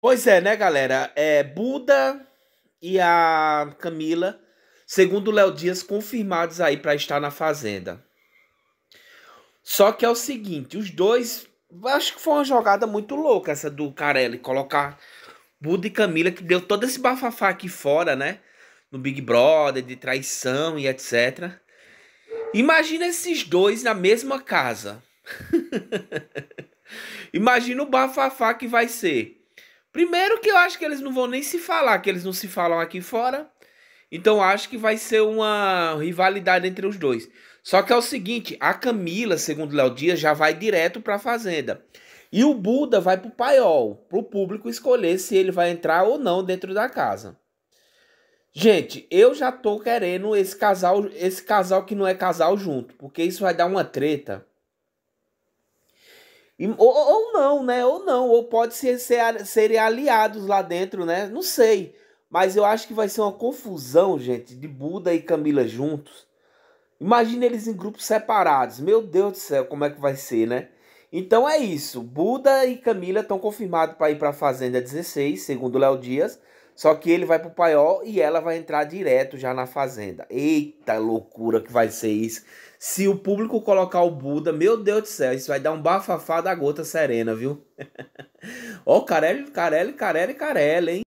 Pois é, né, galera? É Buda e a Camila, segundo o Léo Dias, confirmados aí para estar na Fazenda. Só que é o seguinte, os dois. Acho que foi uma jogada muito louca essa do Carelli, colocar Buda e Camila, que deu todo esse bafafá aqui fora, né? No Big Brother, de traição e etc. Imagina esses dois na mesma casa. Imagina o bafafá que vai ser. Primeiro que eu acho que eles não vão nem se falar, que eles não se falam aqui fora. Então acho que vai ser uma rivalidade entre os dois. Só que é o seguinte, a Camila, segundo Léo Dias, já vai direto para a fazenda. E o Buda vai pro paiol, pro público escolher se ele vai entrar ou não dentro da casa. Gente, eu já tô querendo esse casal, esse casal que não é casal junto, porque isso vai dar uma treta ou, ou não, né? Ou não, ou pode ser, ser, serem aliados lá dentro, né? Não sei. Mas eu acho que vai ser uma confusão, gente, de Buda e Camila juntos. Imagina eles em grupos separados. Meu Deus do céu, como é que vai ser, né? Então é isso. Buda e Camila estão confirmados para ir para a Fazenda 16, segundo Léo Dias. Só que ele vai pro paiol e ela vai entrar direto já na fazenda. Eita loucura que vai ser isso. Se o público colocar o Buda, meu Deus do céu, isso vai dar um bafafá da gota serena, viu? Ó, oh, Carelli, Carelli, Carelli, Carelli, hein?